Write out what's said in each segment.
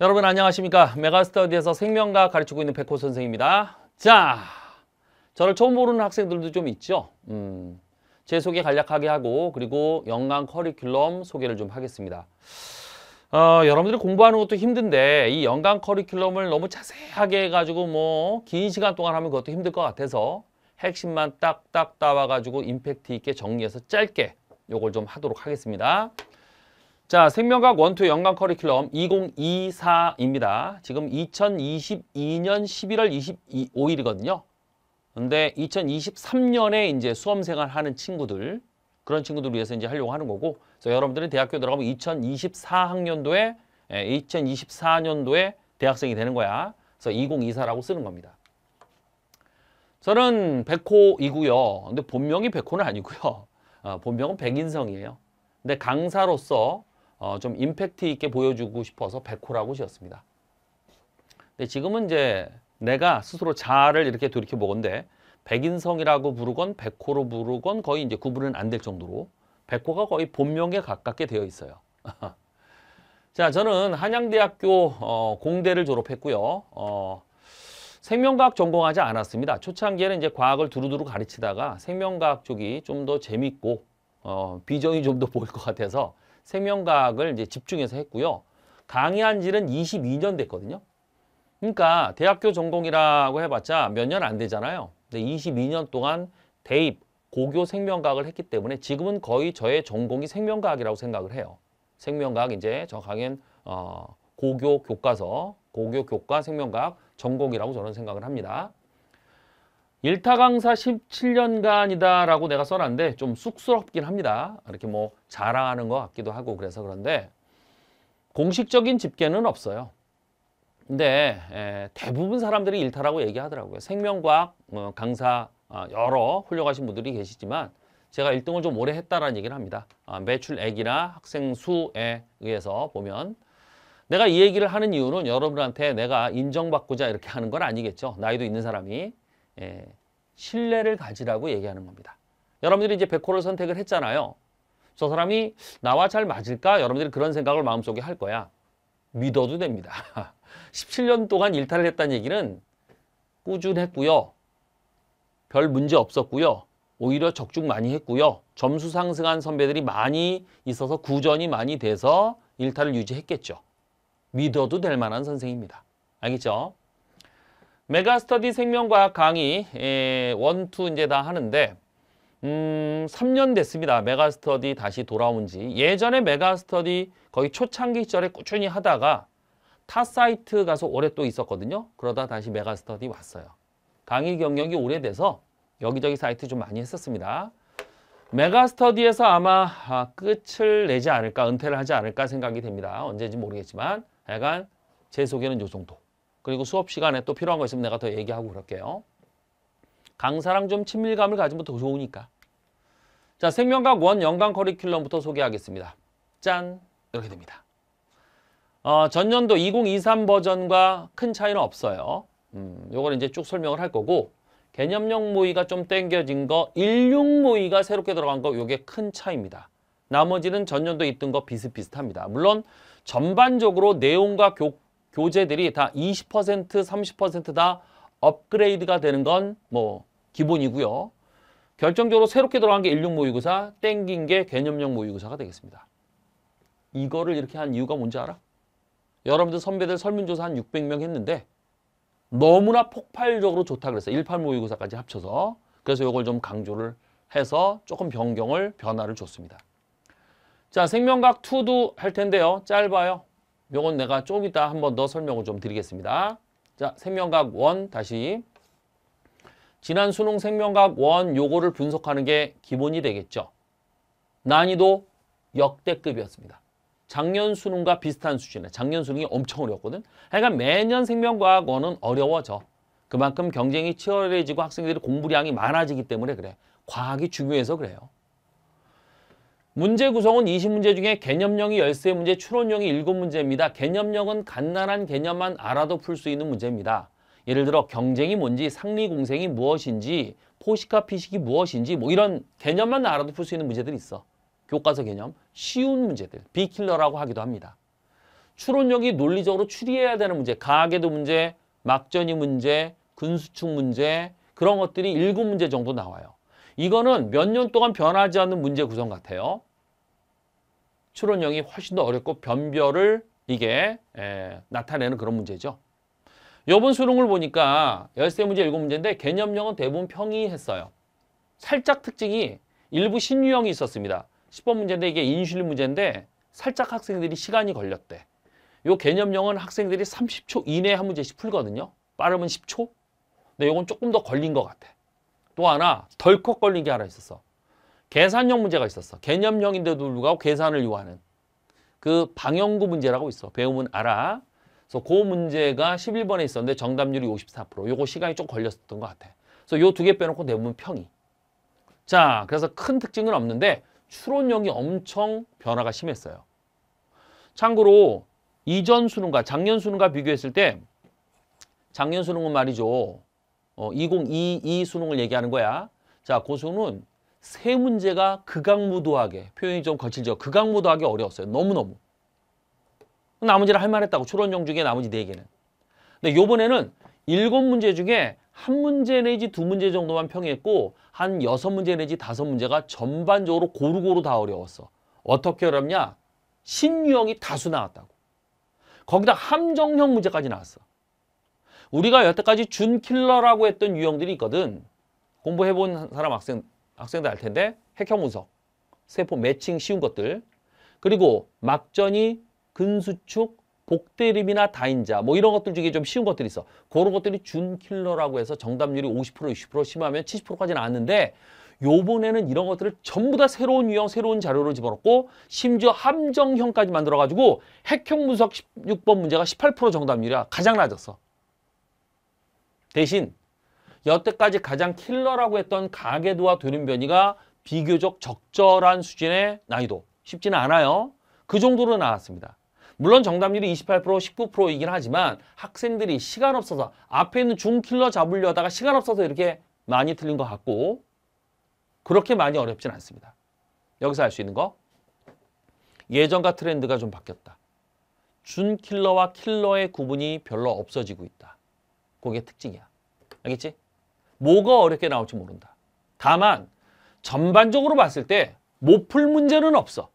여러분 안녕하십니까 메가스터디에서 생명과 가르치고 있는 백호 선생입니다 자 저를 처음 보는 학생들도 좀 있죠 음, 제 소개 간략하게 하고 그리고 연간 커리큘럼 소개를 좀 하겠습니다 어, 여러분들이 공부하는 것도 힘든데 이 연간 커리큘럼을 너무 자세하게 해가지고 뭐 긴 시간 동안 하면 그것도 힘들 것 같아서 핵심만 딱딱 따와가지고 임팩트 있게 정리해서 짧게 요걸 좀 하도록 하겠습니다 자, 생명과학 원투 연간 커리큘럼 2024입니다. 지금 2022년 11월 25일이거든요. 근데 2023년에 이제 수험생활 하는 친구들 그런 친구들 을 위해서 이제 하려고 하는 거고 그래서 여러분들이 대학교 들어가면 2024학년도에 2024년도에 예, 대학생이 되는 거야. 그래서 2024라고 쓰는 겁니다. 저는 백호이고요. 근데 본명이 백호는 아니고요. 어, 본명은 백인성이에요. 근데 강사로서 어, 좀 임팩트 있게 보여주고 싶어서 백호라고 지었습니다. 근데 지금은 이제 내가 스스로 자아를 이렇게 돌이켜 보건데 백인성이라고 부르건 백호로 부르건 거의 이제 구분은 안 될 정도로 백호가 거의 본명에 가깝게 되어 있어요. 자, 저는 한양대학교 어, 공대를 졸업했고요. 어, 생명과학 전공하지 않았습니다. 초창기에는 이제 과학을 두루두루 가르치다가 생명과학 쪽이 좀 더 재밌고 어, 비전이 좀 더 보일 것 같아서 생명과학을 이제 집중해서 했고요. 강의한 지는 22년 됐거든요. 그러니까 대학교 전공이라고 해봤자 몇 년 안 되잖아요. 근데 22년 동안 대입, 고교 생명과학을 했기 때문에 지금은 거의 저의 전공이 생명과학이라고 생각을 해요. 생명과학 이제 정확하게는 어, 고교 교과서, 고교 교과 생명과학 전공이라고 저는 생각을 합니다. 일타 강사 17년간이다 라고 내가 써놨는데 좀 쑥스럽긴 합니다. 이렇게 뭐 자랑하는 것 같기도 하고 그래서 그런데 공식적인 집계는 없어요. 근데 대부분 사람들이 일타라고 얘기하더라고요. 생명과학 어, 강사 어, 여러 훌륭하신 분들이 계시지만 제가 1등을 좀 오래 했다라는 얘기를 합니다. 아, 매출액이나 학생 수에 의해서 보면 내가 이 얘기를 하는 이유는 여러분한테 내가 인정받고자 이렇게 하는 건 아니겠죠. 나이도 있는 사람이. 예, 신뢰를 가지라고 얘기하는 겁니다. 여러분들이 이제 백호를 선택을 했잖아요. 저 사람이 나와 잘 맞을까? 여러분들이 그런 생각을 마음속에 할 거야. 믿어도 됩니다. 17년 동안 일탈을 했다는 얘기는 꾸준했고요. 별 문제 없었고요. 오히려 적중 많이 했고요. 점수 상승한 선배들이 많이 있어서 구전이 많이 돼서 일탈을 유지했겠죠. 믿어도 될 만한 선생입니다. 알겠죠? 메가스터디 생명과학 강의 예, 원투 이제 다 하는데 음 3년 됐습니다. 메가스터디 다시 돌아온 지 예전에 메가스터디 거의 초창기 시절에 꾸준히 하다가 타 사이트 가서 오래 또 있었거든요. 그러다 다시 메가스터디 왔어요. 강의 경력이 오래돼서 여기저기 사이트 좀 많이 했었습니다. 메가스터디에서 아마 아, 끝을 내지 않을까 은퇴를 하지 않을까 생각이 됩니다. 언제인지 모르겠지만 약간 제 소개는 요 정도. 그리고 수업 시간에 또 필요한 거 있으면 내가 더 얘기하고 그럴게요. 강사랑 좀 친밀감을 가지면 더 좋으니까. 자, 생명과학 원 연간 커리큘럼부터 소개하겠습니다. 짠! 이렇게 됩니다. 어, 전년도 2023 버전과 큰 차이는 없어요. 음, 요걸 이제 쭉 설명을 할 거고 개념형 모의가 좀 땡겨진 거, 일용 모의가 새롭게 들어간 거 요게 큰 차이입니다. 나머지는 전년도 있던 거 비슷비슷합니다. 물론 전반적으로 내용과 교과 교재들이 다 20%, 30%다 업그레이드가 되는 건 뭐 기본이고요. 결정적으로 새롭게 들어간 게16 모의고사, 땡긴 게 개념형 모의고사가 되겠습니다. 이거를 이렇게 한 이유가 뭔지 알아? 여러분들 선배들 설문조사 한 600명 했는데 너무나 폭발적으로 좋다 그랬어요. 18 모의고사까지 합쳐서. 그래서 이걸 좀 강조를 해서 조금 변경을, 변화를 줬습니다. 자, 생명각 2도할 텐데요. 짧아요. 요건 내가 좀 이따 한 번 더 설명을 좀 드리겠습니다. 자, 생명각 원 다시 지난 수능 생명각 원 요거를 분석하는 게 기본이 되겠죠. 난이도 역대급이었습니다. 작년 수능과 비슷한 수준에 작년 수능이 엄청 어려웠거든. 그러니까 매년 생명과학 원은 어려워져. 그만큼 경쟁이 치열해지고 학생들이 공부량이 많아지기 때문에 그래. 과학이 중요해서 그래요. 문제 구성은 20문제 중에 개념형이 13문제, 추론형이 7문제입니다. 개념형은 간단한 개념만 알아도 풀 수 있는 문제입니다. 예를 들어 경쟁이 뭔지, 상리공생이 무엇인지, 포식과 피식이 무엇인지 뭐 이런 개념만 알아도 풀 수 있는 문제들이 있어. 교과서 개념, 쉬운 문제들, 비킬러라고 하기도 합니다. 추론력이 논리적으로 추리해야 되는 문제, 가계도 문제, 막전이 문제, 군수축 문제 그런 것들이 일곱 문제 정도 나와요. 이거는 몇 년 동안 변하지 않는 문제 구성 같아요. 출원형이 훨씬 더 어렵고 변별을 이게 에, 나타내는 그런 문제죠. 요번 수능을 보니까 열세 문제 일곱 문제인데 개념형은 대부분 평이했어요. 살짝 특징이 일부 신유형이 있었습니다. 10번 문제인데 이게 인슐린 문제인데 살짝 학생들이 시간이 걸렸대. 요 개념형은 학생들이 30초 이내에 한 문제씩 풀거든요. 빠르면 10초? 근데 요건 조금 더 걸린 것 같아. 또 하나 덜컥 걸린 게 하나 있었어. 계산형 문제가 있었어. 개념형인데도 불구하고 계산을 요하는 그 방영구 문제라고 있어. 배우면 알아. 그래서 그 문제가 11번에 있었는데 정답률이 54%. 요거 시간이 좀 걸렸었던 것 같아. 그래서 요 두 개 빼놓고 대부분 평이. 자, 그래서 큰 특징은 없는데 추론형이 엄청 변화가 심했어요. 참고로 이전 수능과 작년 수능과 비교했을 때 작년 수능은 말이죠. 어, 2022 수능을 얘기하는 거야. 자, 고수는 그세 문제가 극악무도하게 표현이 좀 거칠죠. 극악무도하게 어려웠어요. 너무너무. 나머지를 할만했다고 추론형 중에 나머지 네개는 근데 요번에는 일곱 문제 중에 한 문제 내지 두 문제 정도만 평했고 한 여섯 문제 내지 다섯 문제가 전반적으로 고루고루 다 어려웠어. 어떻게 어렵냐? 신유형이 다수 나왔다고. 거기다 함정형 문제까지 나왔어. 우리가 여태까지 준킬러라고 했던 유형들이 있거든. 공부해본 사람 학생 학생들 알 텐데 핵형 분석, 세포 매칭 쉬운 것들 그리고 막전이 근수축, 복대림이나 다인자 뭐 이런 것들 중에 좀 쉬운 것들이 있어. 그런 것들이 준킬러라고 해서 정답률이 50% 60% 심하면 70%까지 나왔는데 요번에는 이런 것들을 전부 다 새로운 유형, 새로운 자료로 집어넣고 심지어 함정형까지 만들어가지고 핵형 분석 16번 문제가 18% 정답률이야. 가장 낮았어. 대신 여태까지 가장 킬러라고 했던 가계도와 돌연변이가 비교적 적절한 수준의 난이도. 쉽지는 않아요. 그 정도로 나왔습니다. 물론 정답률이 28% 19%이긴 하지만 학생들이 시간 없어서 앞에 있는 중킬러 잡으려다가 시간 없어서 이렇게 많이 틀린 것 같고 그렇게 많이 어렵진 않습니다. 여기서 알 수 있는 거 예전과 트렌드가 좀 바뀌었다. 준킬러와 킬러의 구분이 별로 없어지고 있다. 그게 특징이야. 알겠지? 뭐가 어렵게 나올지 모른다. 다만 전반적으로 봤을 때 못 풀 문제는 없어.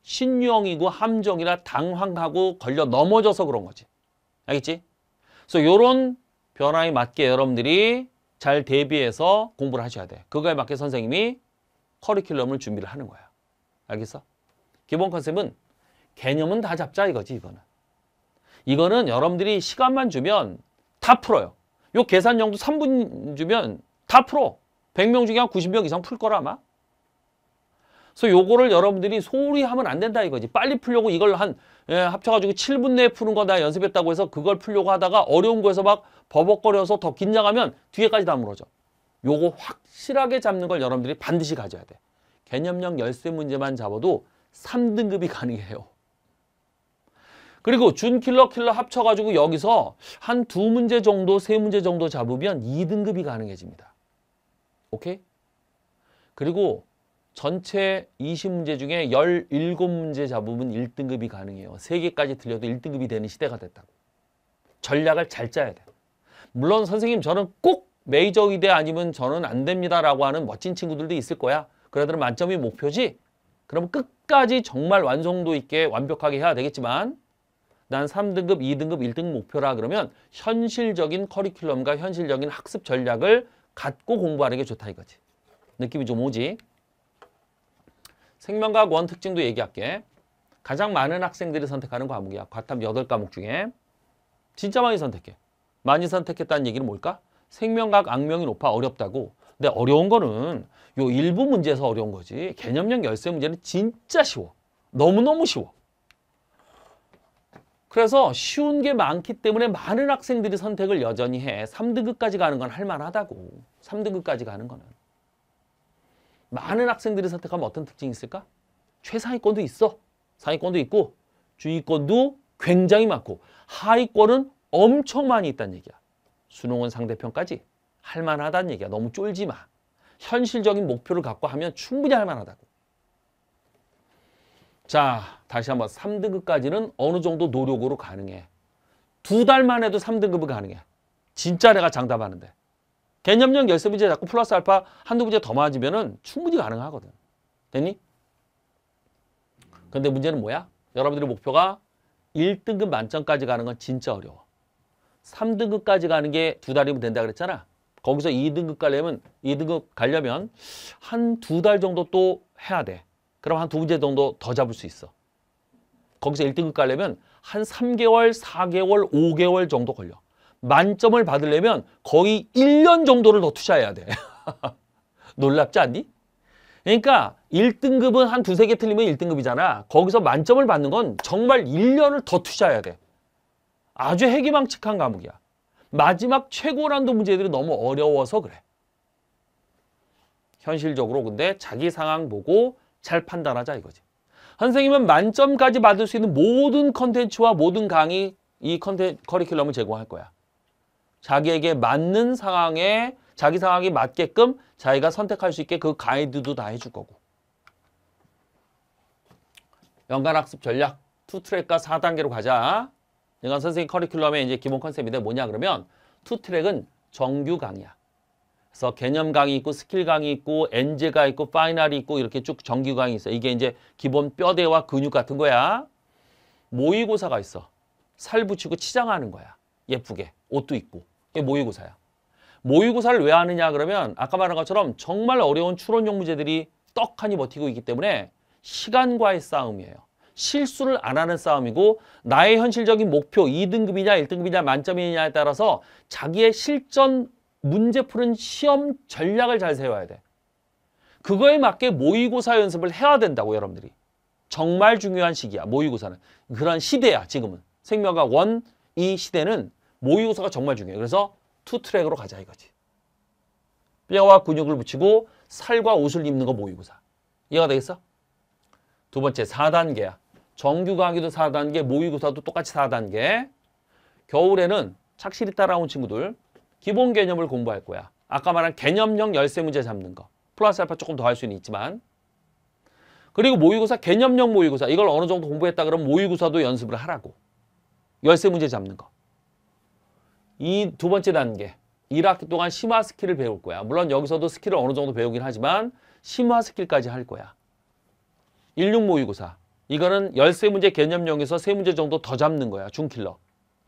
신유형이고 함정이라 당황하고 걸려 넘어져서 그런 거지. 알겠지? 그래서 요런 변화에 맞게 여러분들이 잘 대비해서 공부를 하셔야 돼. 그거에 맞게 선생님이 커리큘럼을 준비를 하는 거야. 알겠어? 기본 컨셉은 개념은 다 잡자 이거지 이거는. 이거는 여러분들이 시간만 주면 다 풀어요. 요 계산형도 3분 주면 다 풀어. 100명 중에 한 90명 이상 풀 거라 아마. 그래서 요거를 여러분들이 소홀히 하면 안 된다 이거지. 빨리 풀려고 이걸 한 예, 합쳐가지고 7분 내에 푸는 거나 연습했다고 해서 그걸 풀려고 하다가 어려운 거에서 막 버벅거려서 더 긴장하면 뒤에까지 다 무너져. 요거 확실하게 잡는 걸 여러분들이 반드시 가져야 돼. 개념형 열쇠 문제만 잡아도 3등급이 가능해요. 그리고 준 킬러 킬러 합쳐가지고 여기서 한 두 문제 정도, 세 문제 정도 잡으면 2등급이 가능해집니다. 오케이? 그리고 전체 20문제 중에 17문제 잡으면 1등급이 가능해요. 3개까지 들려도 1등급이 되는 시대가 됐다고. 전략을 잘 짜야 돼요. 물론 선생님 저는 꼭 메이저 의대 아니면 저는 안 됩니다라고 하는 멋진 친구들도 있을 거야. 그러들은 만점이 목표지? 그럼 끝까지 정말 완성도 있게 완벽하게 해야 되겠지만 난 3등급, 2등급, 1등급 목표라 그러면 현실적인 커리큘럼과 현실적인 학습 전략을 갖고 공부하는 게 좋다 이거지. 느낌이 좀 오지? 생명과학 원 특징도 얘기할게. 가장 많은 학생들이 선택하는 과목이야. 과탐 8과목 중에. 진짜 많이 선택해. 많이 선택했다는 얘기는 뭘까? 생명과학 악명이 높아 어렵다고. 근데 어려운 거는 요 일부 문제에서 어려운 거지. 개념형 열쇠 문제는 진짜 쉬워. 너무너무 쉬워. 그래서 쉬운 게 많기 때문에 많은 학생들이 선택을 여전히 해. 3등급까지 가는 건 할만하다고. 3등급까지 가는 거는. 많은 학생들이 선택하면 어떤 특징이 있을까? 최상위권도 있어. 상위권도 있고 주위권도 굉장히 많고 하위권은 엄청 많이 있다는 얘기야. 수능은 상대편까지 할만하다는 얘기야. 너무 쫄지 마. 현실적인 목표를 갖고 하면 충분히 할만하다고. 자, 다시 한번 3등급까지는 어느 정도 노력으로 가능해. 두 달만 해도 3등급이 가능해. 진짜 내가 장담하는데. 개념형 열세 문제 자꾸 플러스 알파 한두 문제 더 맞으면 충분히 가능하거든. 됐니? 근데 문제는 뭐야? 여러분들의 목표가 1등급 만점까지 가는 건 진짜 어려워. 3등급까지 가는 게 두 달이면 된다 그랬잖아. 거기서 2등급 가려면 2등급 가려면 한 두 달 정도 또 해야 돼. 그럼 한두 문제 정도 더 잡을 수 있어. 거기서 1등급 가려면 한 3개월, 4개월, 5개월 정도 걸려. 만점을 받으려면 거의 1년 정도를 더 투자해야 돼. 놀랍지 않니? 그러니까 1등급은 한 두 세 개 틀리면 1등급이잖아. 거기서 만점을 받는 건 정말 1년을 더 투자해야 돼. 아주 해기망측한 과목이야. 마지막 최고 난도 문제들이 너무 어려워서 그래. 현실적으로 근데 자기 상황 보고 잘 판단하자 이거지. 선생님은 만점까지 받을 수 있는 모든 컨텐츠와 모든 강의 이 컨텐 커리큘럼을 제공할 거야. 자기에게 맞는 상황에 자기 상황이 맞게끔 자기가 선택할 수 있게 그 가이드도 다 해줄 거고. 연간학습 전략 투트랙과 4단계로 가자. 연간 선생님 커리큘럼의 이제 기본 컨셉인데 뭐냐 그러면 투트랙은 정규 강의야. 그래서 개념 강의 있고 스킬 강의 있고 엔제가 있고 파이널이 있고 이렇게 쭉 정규 강의 있어. 이게 이제 기본 뼈대와 근육 같은 거야. 모의고사가 있어. 살 붙이고 치장하는 거야. 예쁘게. 옷도 있고. 이게 모의고사야. 모의고사를 왜 하느냐 그러면 아까 말한 것처럼 정말 어려운 추론용 문제들이 떡하니 버티고 있기 때문에 시간과의 싸움이에요. 실수를 안 하는 싸움이고 나의 현실적인 목표 이등급이냐일등급이냐 만점이냐에 따라서 자기의 실전 문제 푸는 시험 전략을 잘 세워야 돼. 그거에 맞게 모의고사 연습을 해야 된다고 여러분들이. 정말 중요한 시기야. 모의고사는. 그런 시대야 지금은. 생명과학 원이 시대는 모의고사가 정말 중요해. 그래서 투트랙으로 가자 이거지. 뼈와 근육을 붙이고 살과 옷을 입는 거 모의고사. 이해가 되겠어? 두 번째 4단계야. 정규 강의도 4단계, 모의고사도 똑같이 4단계. 겨울에는 착실히 따라온 친구들 기본 개념을 공부할 거야. 아까 말한 개념형 열쇠 문제 잡는 거. 플러스 알파 조금 더 할 수는 있지만 그리고 모의고사 개념형 모의고사 이걸 어느 정도 공부했다 그러면 모의고사도 연습을 하라고. 열쇠 문제 잡는 거. 이 두 번째 단계. 1학기 동안 심화 스킬을 배울 거야. 물론 여기서도 스킬을 어느 정도 배우긴 하지만 심화 스킬까지 할 거야. 16 모의고사. 이거는 열쇠 문제 개념형에서 세문제 정도 더 잡는 거야. 중킬러.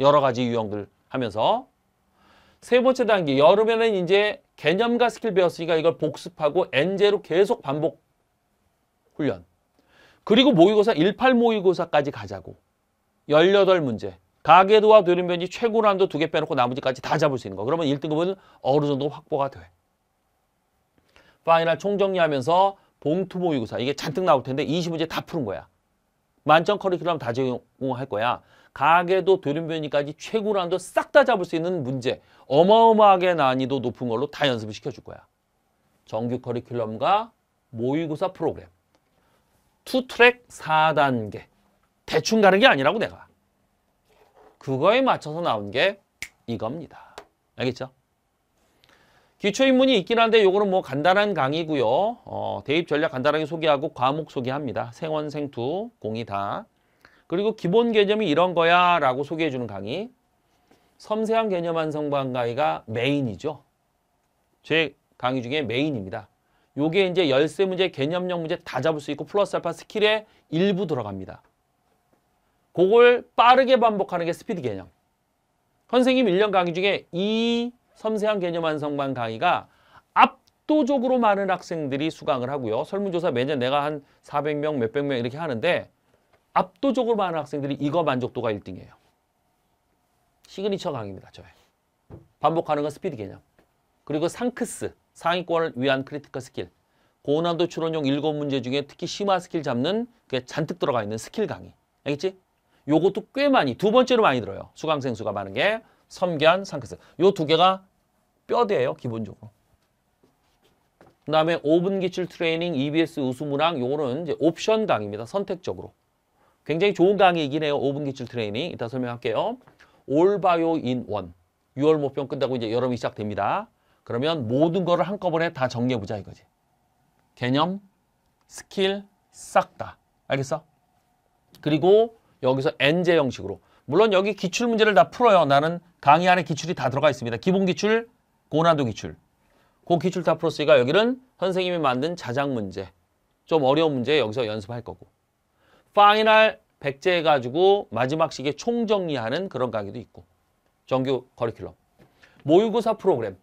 여러 가지 유형들 하면서 세 번째 단계 여름에는 이제 개념과 스킬 배웠으니까 이걸 복습하고 n 제로 계속 반복 훈련. 그리고 모의고사 18 모의고사까지 가자고. 18문제. 가계도와 도림변이 최고 난도 두 개 빼놓고 나머지까지 다 잡을 수 있는 거. 그러면 1등급은 어느 정도 확보가 돼. 파이널 총정리하면서 봉투 모의고사 이게 잔뜩 나올 텐데 20문제 다 푸는 거야. 만점 커리큘럼 다 제공할 거야. 가계도 돌연변이까지 최고난도 싹 다 잡을 수 있는 문제 어마어마하게 난이도 높은 걸로 다 연습을 시켜줄 거야. 정규 커리큘럼과 모의고사 프로그램 투트랙 4단계 대충 가는 게 아니라고 내가 그거에 맞춰서 나온 게 이겁니다. 알겠죠? 기초인문이 있긴 한데 요거는 뭐 간단한 강의고요. 어, 대입 전략 간단하게 소개하고 과목 소개합니다. 생원생투 공이 다. 그리고 기본 개념이 이런 거야 라고 소개해주는 강의. 섬세한 개념 완성반 강의가 메인이죠. 제 강의 중에 메인입니다. 요게 이제 열세 문제, 개념형 문제 다 잡을 수 있고 플러스 알파 스킬에 일부 들어갑니다. 그걸 빠르게 반복하는 게 스피드 개념. 선생님 일년 강의 중에 이 섬세한 개념 완성반 강의가 압도적으로 많은 학생들이 수강을 하고요. 설문조사 매년 내가 한 사백 명 몇백 명 이렇게 하는데 압도적으로 많은 학생들이 이거 만족도가 1등이에요. 시그니처 강의입니다. 저의. 반복하는 건 스피드 개념. 그리고 상크스, 상위권을 위한 크리티컬 스킬. 고난도 추론용 7문제 중에 특히 심화 스킬 잡는 그게 잔뜩 들어가 있는 스킬 강의. 알겠지? 요것도 꽤 많이, 두 번째로 많이 들어요. 수강생 수가 많은 게 섬견, 상크스. 요 두 개가 뼈대예요, 기본적으로. 그 다음에 5분 기출 트레이닝, EBS 우수문항, 요거는 이제 옵션 강의입니다. 선택적으로. 굉장히 좋은 강의이긴 해요. 5분 기출 트레이닝. 이따 설명할게요. 올바요 인원. 6월 모평 끝나고 이제 여름이 시작됩니다. 그러면 모든 거를 한꺼번에 다 정리해보자 이거지. 개념, 스킬, 싹 다. 알겠어? 그리고 여기서 N제 형식으로. 물론 여기 기출 문제를 다 풀어요. 나는 강의 안에 기출이 다 들어가 있습니다. 기본 기출, 고난도 기출. 고 기출 다 풀었으니까 여기는 선생님이 만든 자작 문제. 좀 어려운 문제 여기서 연습할 거고. 파이널 백제해가지고 마지막 시기에 총정리하는 그런 강의도 있고 정규 커리큘럼 모의고사 프로그램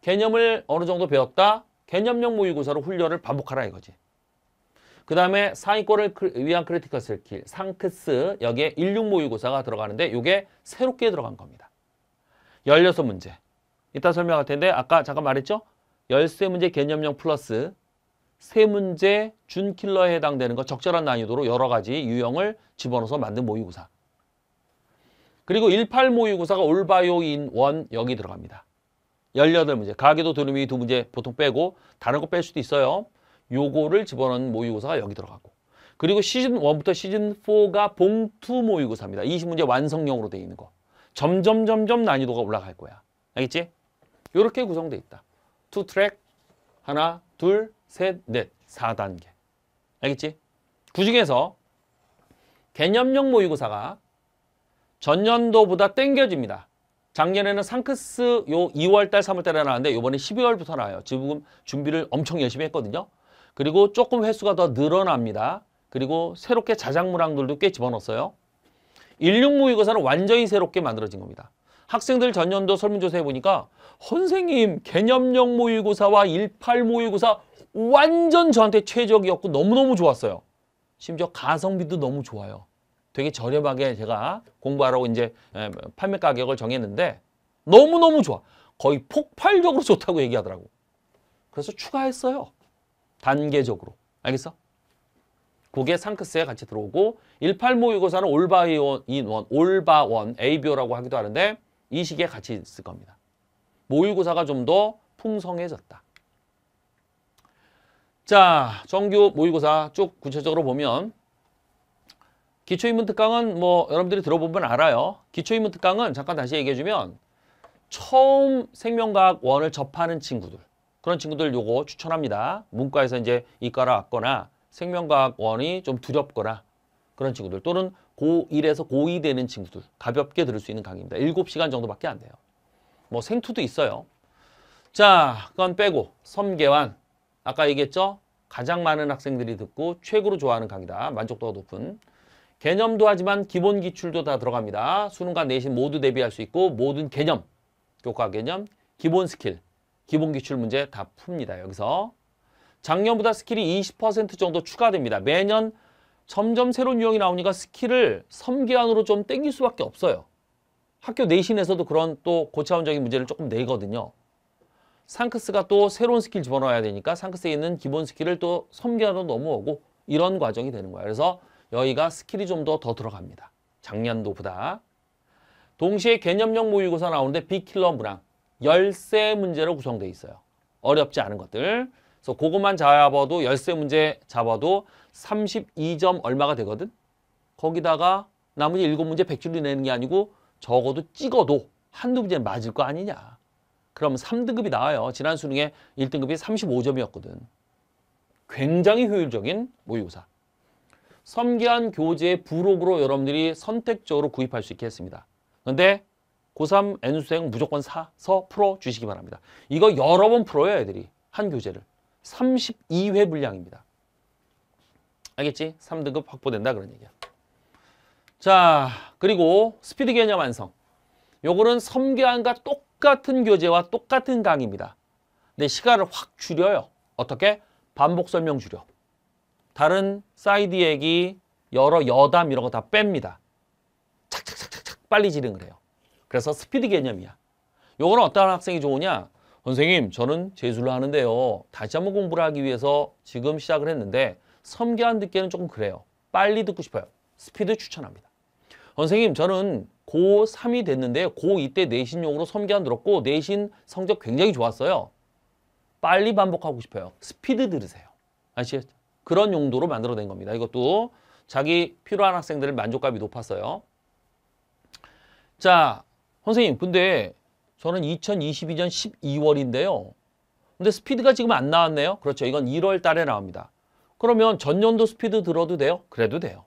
개념을 어느 정도 배웠다 개념형 모의고사로 훈련을 반복하라 이거지 그 다음에 상위권을 위한 크리티컬 스킬 상크스 여기에 16 모의고사가 들어가는데 이게 새롭게 들어간 겁니다 16문제 이따 설명할 텐데 아까 잠깐 말했죠? 열쇠 문제 개념형 플러스 세 문제 준킬러에 해당되는 것 적절한 난이도로 여러 가지 유형을 집어넣어서 만든 모의고사. 그리고 18 모의고사가 올바요 인원 여기 들어갑니다. 18문제. 가계도 도루미 두 문제 보통 빼고 다른 거 뺄 수도 있어요. 요거를 집어넣은 모의고사가 여기 들어가고. 그리고 시즌 1부터 시즌 4가 봉투 모의고사입니다. 20문제 완성형으로 되어 있는 거. 점점 점점 난이도가 올라갈 거야. 알겠지? 이렇게 구성돼 있다. 투 트랙 하나, 둘, 셋, 넷, 4단계. 알겠지? 그 중에서 개념형 모의고사가 전년도보다 땡겨집니다. 작년에는 상크스 요 2월달, 3월달에 나왔는데 이번에 12월부터 나와요. 지금 준비를 엄청 열심히 했거든요. 그리고 조금 횟수가 더 늘어납니다. 그리고 새롭게 자작문항들도 꽤 집어넣었어요. 16 모의고사는 완전히 새롭게 만들어진 겁니다. 학생들 전년도 설문조사 해보니까 선생님 개념형 모의고사와 18 모의고사 완전 저한테 최적이었고 너무너무 좋았어요. 심지어 가성비도 너무 좋아요. 되게 저렴하게 제가 공부하라고 이제 예, 판매 가격을 정했는데 너무너무 좋아. 거의 폭발적으로 좋다고 얘기하더라고. 그래서 추가했어요. 단계적으로. 알겠어? 그게 상크스에 같이 들어오고 18 모의고사는 올바인원, 올바원, ABO라고 하기도 하는데 이 시기에 같이 있을 겁니다. 모의고사가 좀 더 풍성해졌다. 자, 정규 모의고사 쭉 구체적으로 보면 기초인문 특강은 뭐 여러분들이 들어보면 알아요. 기초인문 특강은 잠깐 다시 얘기해주면 처음 생명과학 원을 접하는 친구들 그런 친구들 요거 추천합니다. 문과에서 이제 이과를 왔거나 생명과학 원이 좀 두렵거나 그런 친구들 또는 고1에서 고2 되는 친구들 가볍게 들을 수 있는 강의입니다. 7시간 정도밖에 안 돼요. 뭐 생투도 있어요. 자, 그건 빼고 섬계환 아까 얘기했죠? 가장 많은 학생들이 듣고 최고로 좋아하는 강의다. 만족도가 높은. 개념도 하지만 기본 기출도 다 들어갑니다. 수능과 내신 모두 대비할 수 있고 모든 개념, 교과 개념, 기본 스킬, 기본 기출 문제 다 풉니다. 여기서 작년보다 스킬이 20% 정도 추가됩니다. 매년 점점 새로운 유형이 나오니까 스킬을 섬기한으로좀 땡길 수밖에 없어요. 학교 내신에서도 그런 또 고차원적인 문제를 조금 내거든요. 상크스가 또 새로운 스킬 집어넣어야 되니까 상크스에 있는 기본 스킬을 또섬기하 넘어오고 이런 과정이 되는 거야. 그래서 여기가 스킬이 좀 더더 더 들어갑니다. 작년도보다. 동시에 개념형 모의고사 나오는데 비킬러 문항 열세 문제로 구성돼 있어요. 어렵지 않은 것들. 그래서 그것만 잡아도 열세 문제 잡아도 32점 얼마가 되거든. 거기다가 나머지 일곱 문제 백줄이 내는 게 아니고 적어도 찍어도 한두 문제 맞을 거 아니냐. 그럼 3등급이 나와요. 지난 수능에 1등급이 35점이었거든. 굉장히 효율적인 모의고사. 섬기한 교재의 부록으로 여러분들이 선택적으로 구입할 수 있게 했습니다. 그런데 고3 N수생 무조건 사서 풀어주시기 바랍니다. 이거 여러 번 풀어요, 애들이. 한 교재를. 32회 분량입니다. 알겠지? 3등급 확보된다 그런 얘기야. 자, 그리고 스피드 개념 완성. 요거는 섬계안과 똑 똑같은 교재와 똑같은 강의입니다. 근데 시간을 확 줄여요. 어떻게? 반복 설명 줄여. 다른 사이드 얘기, 여러 여담 이런 거 다 뺍니다. 착착착착착 빨리 진행을 해요. 그래서 스피드 개념이야. 요거는 어떤 학생이 좋으냐? 선생님, 저는 재수를 하는데요. 다시 한번 공부를 하기 위해서 지금 시작을 했는데 섬기한 듣기에는 조금 그래요. 빨리 듣고 싶어요. 스피드 추천합니다. 선생님 저는 고3이 됐는데 고2 때 내신용으로 섬기안 들었고 내신 성적 굉장히 좋았어요. 빨리 반복하고 싶어요. 스피드 들으세요. 아시겠죠? 그런 용도로 만들어낸 겁니다. 이것도 자기 필요한 학생들의 만족감이 높았어요. 자, 선생님 근데 저는 2022년 12월인데요. 근데 스피드가 지금 안 나왔네요. 그렇죠. 이건 1월 달에 나옵니다. 그러면 전년도 스피드 들어도 돼요? 그래도 돼요.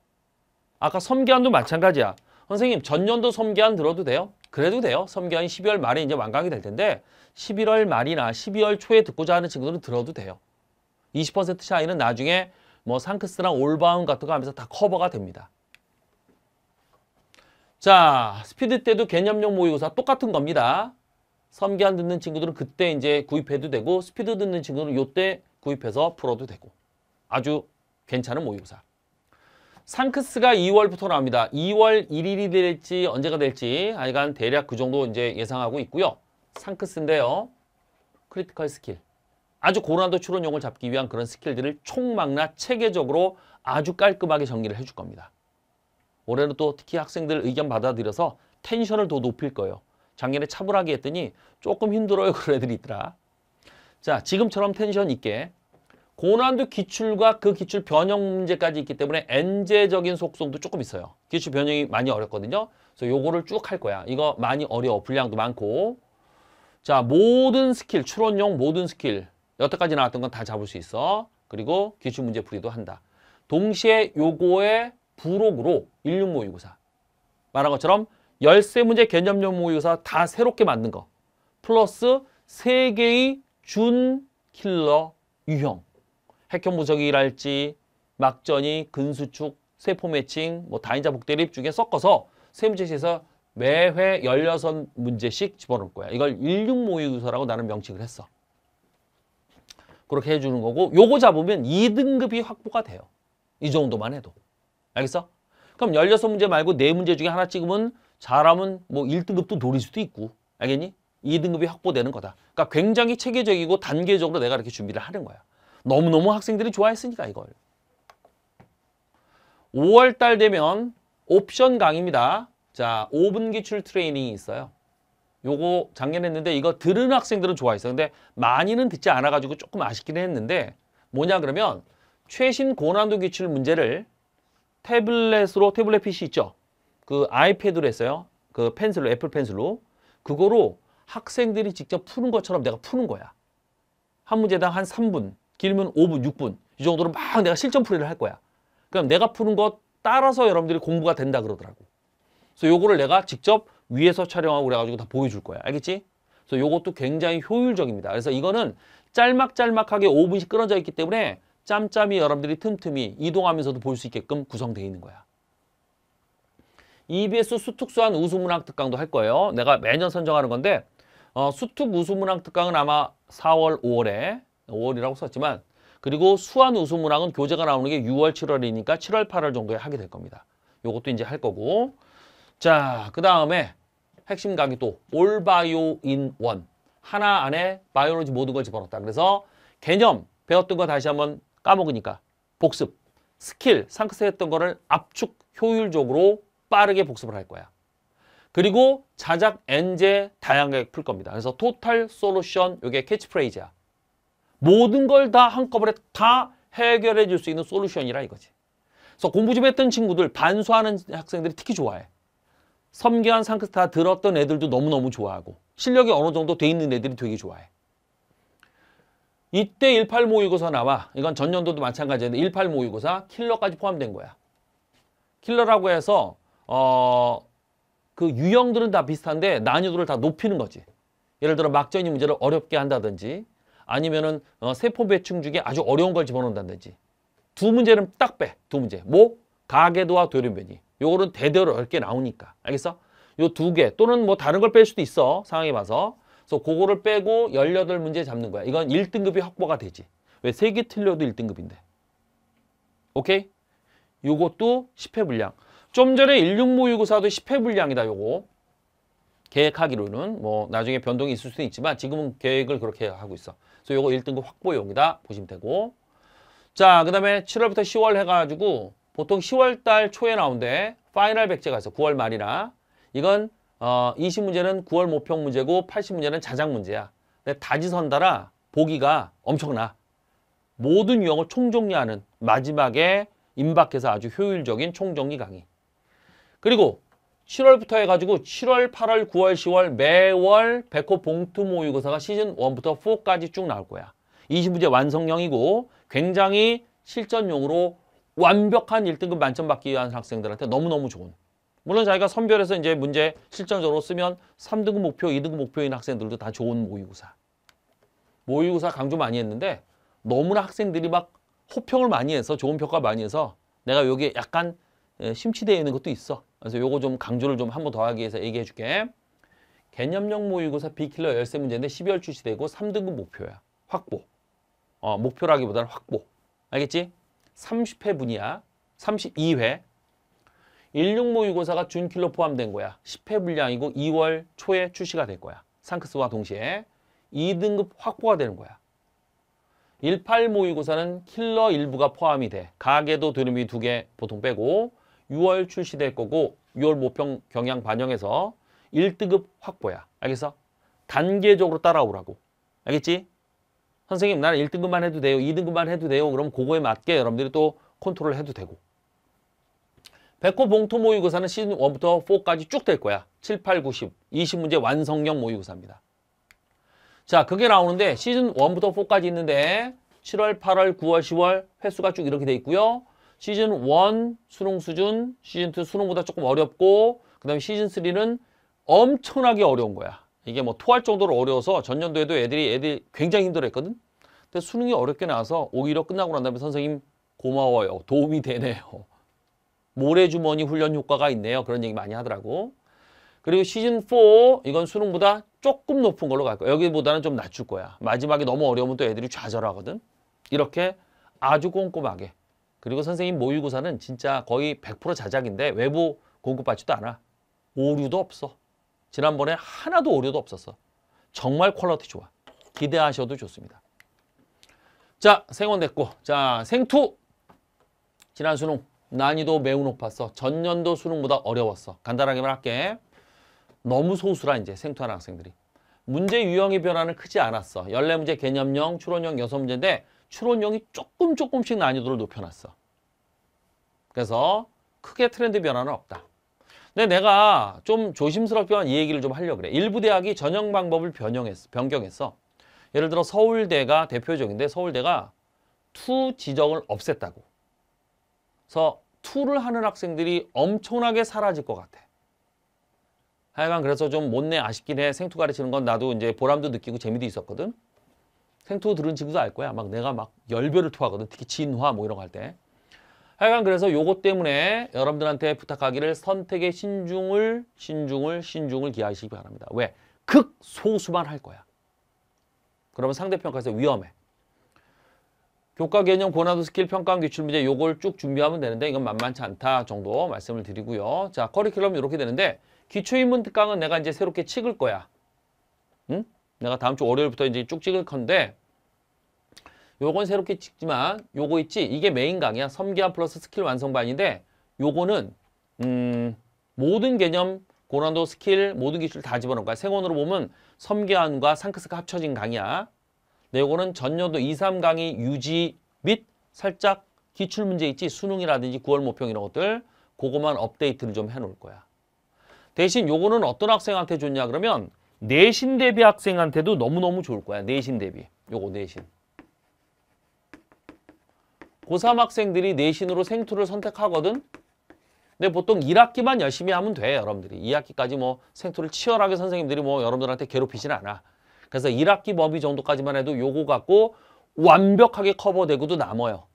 아까 섬기한도 마찬가지야. 선생님 전년도 섬기한 들어도 돼요? 그래도 돼요. 섬기한이 12월 말에 이제 완강이 될 텐데 11월 말이나 12월 초에 듣고자 하는 친구들은 들어도 돼요. 20% 차이는 나중에 뭐 상크스랑 올바운 같은 거 하면서 다 커버가 됩니다. 자, 스피드 때도 개념용 모의고사 똑같은 겁니다. 섬기한 듣는 친구들은 그때 이제 구입해도 되고 스피드 듣는 친구들은 요때 구입해서 풀어도 되고 아주 괜찮은 모의고사. 상크스가 2월부터 나옵니다. 2월 1일이 될지 언제가 될지 하여간 대략 그 정도 이제 예상하고 있고요. 상크스인데요. 크리티컬 스킬. 아주 고난도 추론용을 잡기 위한 그런 스킬들을 총망라 체계적으로 아주 깔끔하게 정리를 해줄 겁니다. 올해는 또 특히 학생들 의견 받아들여서 텐션을 더 높일 거예요. 작년에 차분하게 했더니 조금 힘들어요 그런 애들이 있더라. 자 지금처럼 텐션 있게 고난도 기출과 그 기출 변형 문제까지 있기 때문에 엔제적인 속성도 조금 있어요. 기출 변형이 많이 어렵거든요. 그래서 요거를 쭉 할 거야. 이거 많이 어려워. 분량도 많고. 자, 모든 스킬, 추론용 모든 스킬. 여태까지 나왔던 건 다 잡을 수 있어. 그리고 기출 문제 풀이도 한다. 동시에 요거의 부록으로 16 모의고사. 말한 것처럼 열세 문제 개념용 모의고사 다 새롭게 만든 거. 플러스 세개의 준 킬러 유형. 핵형 무적이랄지 막전이 근수축, 세포 매칭, 뭐 다인자 복대립 중에 섞어서 세문제시에서 매회 16문제씩 집어넣을 거야. 이걸 16 모의고사라고 나는 명칭을 했어. 그렇게 해주는 거고 요거 잡으면 2등급이 확보가 돼요. 이 정도만 해도. 알겠어? 그럼 16문제 말고 4문제 중에 하나 찍으면 잘하면 뭐 1등급도 노릴 수도 있고 알겠니? 2등급이 확보되는 거다. 그러니까 굉장히 체계적이고 단계적으로 내가 이렇게 준비를 하는 거야. 너무너무 학생들이 좋아했으니까 이걸. 5월달 되면 옵션 강의입니다. 자, 5분 기출 트레이닝이 있어요. 요거 작년에 했는데 이거 들은 학생들은 좋아했어요. 근데 많이는 듣지 않아가지고 조금 아쉽긴 했는데 뭐냐 그러면 최신 고난도 기출 문제를 태블릿으로 태블릿 PC 있죠. 그 아이패드로 했어요. 그 펜슬로 애플 펜슬로 그거로 학생들이 직접 푸는 것처럼 내가 푸는 거야. 한 문제당 한 3분 길면 5분, 6분 이 정도로 막 내가 실전 풀이를 할 거야. 그럼 내가 푸는 것 따라서 여러분들이 공부가 된다 그러더라고. 그래서 요거를 내가 직접 위에서 촬영하고 그래가지고 다 보여줄 거야. 알겠지? 그래서 요것도 굉장히 효율적입니다. 그래서 이거는 짤막짤막하게 5분씩 끊어져 있기 때문에 짬짬이 여러분들이 틈틈이 이동하면서도 볼 수 있게끔 구성되어 있는 거야. EBS 수특수한 우수문학 특강도 할 거예요. 내가 매년 선정하는 건데 어, 수특 우수문학 특강은 아마 4월, 5월에 5월이라고 썼지만 그리고 수완 우수문항은 교재가 나오는 게 6월, 7월이니까 7월, 8월 정도에 하게 될 겁니다. 요것도 이제 할 거고 자, 그 다음에 핵심 강의 또 올바이오인원 하나 안에 바이오로지 모든 걸 집어넣었다. 그래서 개념 배웠던 거 다시 한번 까먹으니까 복습, 스킬, 상세했던 거를 압축 효율적으로 빠르게 복습을 할 거야. 그리고 자작, 엔제 다양하게 풀 겁니다. 그래서 토탈 솔루션 이게 캐치프레이즈야. 모든 걸 다 한꺼번에 다 해결해 줄 수 있는 솔루션이라 이거지. 그래서 공부 좀 했던 친구들 반수하는 학생들이 특히 좋아해. 섬기한 상급 다 들었던 애들도 너무너무 좋아하고 실력이 어느 정도 돼 있는 애들이 되게 좋아해. 이때 18 모의고사 나와. 이건 전년도도 마찬가지인데 18 모의고사 킬러까지 포함된 거야. 킬러라고 해서 어그 유형들은 다 비슷한데 난이도를 다 높이는 거지. 예를 들어 막전이 문제를 어렵게 한다든지 아니면은 어, 세포 배충 중에 아주 어려운 걸 집어넣는다든지 두 문제는 딱 빼. 두 문제. 뭐 가계도와 돌연변이. 요거는 대대로 이렇게 나오니까. 알겠어? 요 두 개 또는 뭐 다른 걸 뺄 수도 있어. 상황에 봐서. 그래서 그거를 빼고 18문제 잡는 거야. 이건 1등급이 확보가 되지. 왜? 세 개 틀려도 1등급인데. 오케이? 요것도 10회 분량. 좀 전에 16 5의고사도 10회 분량이다. 요거. 계획하기로는 뭐 나중에 변동이 있을 수 있지만 지금은 계획을 그렇게 하고 있어. 그래서 요거 1등급 확보용이다 보시면 되고 자, 그 다음에 7월부터 10월 해가지고 보통 10월 달 초에 나온대 파이널 백제가 있어. 9월 말이나 이건 어, 20문제는 9월 모평 문제고 80문제는 자작 문제야. 근데 다지선다라 보기가 엄청나. 모든 유형을 총정리하는 마지막에 임박해서 아주 효율적인 총정리 강의. 그리고 7월부터 해가지고 7월, 8월, 9월, 10월 매월 백호 봉투 모의고사가 시즌 1부터 4까지 쭉 나올 거야. 20문제 완성형이고 굉장히 실전용으로 완벽한 1등급 만점 받기 위한 학생들한테 너무너무 좋은 물론 자기가 선별해서 이제 문제 실전적으로 쓰면 3등급 목표, 2등급 목표인 학생들도 다 좋은 모의고사. 모의고사 강조 많이 했는데 너무나 학생들이 막 호평을 많이 해서 좋은 평가 많이 해서 내가 여기에 약간 심취되어 있는 것도 있어. 그래서 요거 좀 강조를 좀 한번 더 하기 위해서 얘기해 줄게. 개념형 모의고사 비킬러 열세 문제인데 12월 출시되고 3등급 목표야. 확보. 어, 목표라기보다는 확보. 알겠지? 30회 분이야. 32회. 16 모의고사가 준킬러 포함된 거야. 10회 분량이고 2월 초에 출시가 될 거야. 상크스와 동시에 2등급 확보가 되는 거야. 18 모의고사는 킬러 일부가 포함이 돼. 가계도 두루미 두 개 보통 빼고 6월 출시될 거고 6월 모평 경향 반영해서 1등급 확보야. 알겠어? 단계적으로 따라오라고. 알겠지? 선생님 나는 1등급만 해도 돼요. 2등급만 해도 돼요. 그럼 그거에 맞게 여러분들이 또 컨트롤 해도 되고. 백호 봉토 모의고사는 시즌 1부터 4까지 쭉 될 거야. 7, 8, 9, 10. 20문제 완성형 모의고사입니다. 자, 그게 나오는데 시즌 1부터 4까지 있는데 7월, 8월, 9월, 10월 횟수가 쭉 이렇게 돼 있고요. 시즌 1 수능 수준, 시즌 2 수능보다 조금 어렵고 그 다음에 시즌 3는 엄청나게 어려운 거야. 이게 뭐 토할 정도로 어려워서 전년도에도 애들이 애들이 굉장히 힘들어했거든. 근데 수능이 어렵게 나와서 오히려 끝나고 난 다음에 선생님 고마워요. 도움이 되네요. 모래주머니 훈련 효과가 있네요. 그런 얘기 많이 하더라고. 그리고 시즌 4 이건 수능보다 조금 높은 걸로 갈 거야. 여기보다는 좀 낮출 거야. 마지막에 너무 어려우면 또 애들이 좌절하거든. 이렇게 아주 꼼꼼하게 그리고 선생님 모의고사는 진짜 거의 100% 자작인데 외부 공급받지도 않아. 오류도 없어. 지난번에 하나도 오류도 없었어. 정말 퀄러티 좋아. 기대하셔도 좋습니다. 자, 생원 됐고. 자, 생투. 지난 수능 난이도 매우 높았어. 전년도 수능보다 어려웠어. 간단하게만 할게. 너무 소수라 이제 생투하는 학생들이. 문제 유형의 변화는 크지 않았어. 연례문제 개념형, 추론형 여섯 문제인데 추론형이 조금 조금씩 난이도를 높여놨어. 그래서 크게 트렌드 변화는 없다. 근데 내가 좀 조심스럽게만 이 얘기를 좀 하려고 그래. 일부 대학이 전형 방법을 변형했어, 변경했어. 예를 들어 서울대가 대표적인데 서울대가 투 지정을 없앴다고. 그래서 투를 하는 학생들이 엄청나게 사라질 것 같아. 하여간 그래서 좀 못내 아쉽긴 해. 생투 가르치는 건 나도 이제 보람도 느끼고 재미도 있었거든. 생토 들은 친구도 알 거야. 막 내가 막 열별을 토하거든. 특히 진화 뭐 이런 거 할 때. 하여간 그래서 요것 때문에 여러분들한테 부탁하기를 선택의 신중을 신중을 신중을 기하시기 바랍니다. 왜? 극소수만 할 거야. 그러면 상대평가에서 위험해. 교과 개념 고난도 스킬 평가원 기출 문제 요걸 쭉 준비하면 되는데 이건 만만치 않다 정도 말씀을 드리고요. 자 커리큘럼 이렇게 되는데 기초인문 특강은 내가 이제 새롭게 찍을 거야. 응? 내가 다음 주 월요일부터 이제 쭉 찍을 건데 요건 새롭게 찍지만 요거 있지? 이게 메인 강의야. 섬기한 플러스 스킬 완성반인데 요거는 음, 모든 개념, 고난도, 스킬, 모든 기술 다집어넣을 거야. 생원으로 보면 섬기한과 상크스가 합쳐진 강의야. 근데 요거는 전년도 2, 3강의 유지 및 살짝 기출 문제 있지? 수능이라든지 9월 모평 이런 것들 그거만 업데이트를 좀 해놓을 거야. 대신 요거는 어떤 학생한테 좋냐 그러면 내신 대비 학생한테도 너무너무 좋을 거야. 내신 대비. 요거 내신. 고3 학생들이 내신으로 생투를 선택하거든. 근데 보통 1학기만 열심히 하면 돼, 여러분들이. 2학기까지 뭐 생투를 치열하게 선생님들이 뭐 여러분들한테 괴롭히진 않아. 그래서 1학기 범위 정도까지만 해도 요거 갖고 완벽하게 커버되고도 남아요.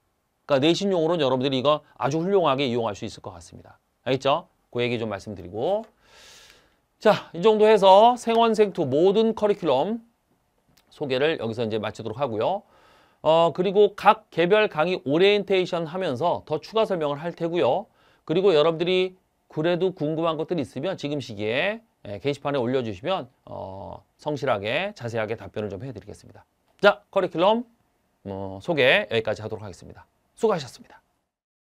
그러니까 내신 용어로는 여러분들이 이거 아주 훌륭하게 이용할 수 있을 것 같습니다. 알겠죠? 그 얘기 좀 말씀드리고 자, 이 정도 해서 생원생투 모든 커리큘럼 소개를 여기서 이제 마치도록 하고요. 어, 그리고 각 개별 강의 오리엔테이션 하면서 더 추가 설명을 할 테고요. 그리고 여러분들이 그래도 궁금한 것들이 있으면 지금 시기에 예, 게시판에 올려주시면 어, 성실하게 자세하게 답변을 좀 해드리겠습니다. 자, 커리큘럼 어, 소개 여기까지 하도록 하겠습니다. 수고하셨습니다.